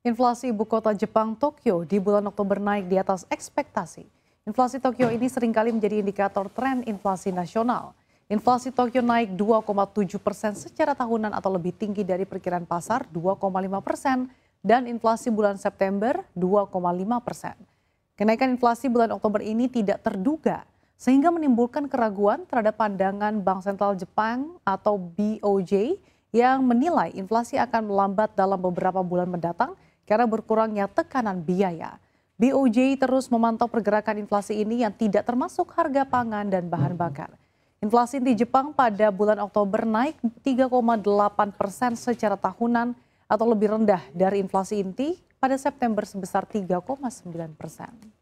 Inflasi ibu kota Jepang Tokyo di bulan Oktober naik di atas ekspektasi. Inflasi Tokyo ini seringkali menjadi indikator tren inflasi nasional. Inflasi Tokyo naik 2,7 persen secara tahunan atau lebih tinggi dari perkiraan pasar 2,5 persen dan inflasi bulan September 2,5 persen. Kenaikan inflasi bulan Oktober ini tidak terduga sehingga menimbulkan keraguan terhadap pandangan Bank Sentral Jepang atau BOJ yang menilai inflasi akan melambat dalam beberapa bulan mendatang – karena berkurangnya tekanan biaya. BOJ terus memantau pergerakan inflasi ini yang tidak termasuk harga pangan dan bahan bakar. Inflasi di Jepang pada bulan Oktober naik 3,8 persen secara tahunan atau lebih rendah dari inflasi inti pada September sebesar 3,9 persen.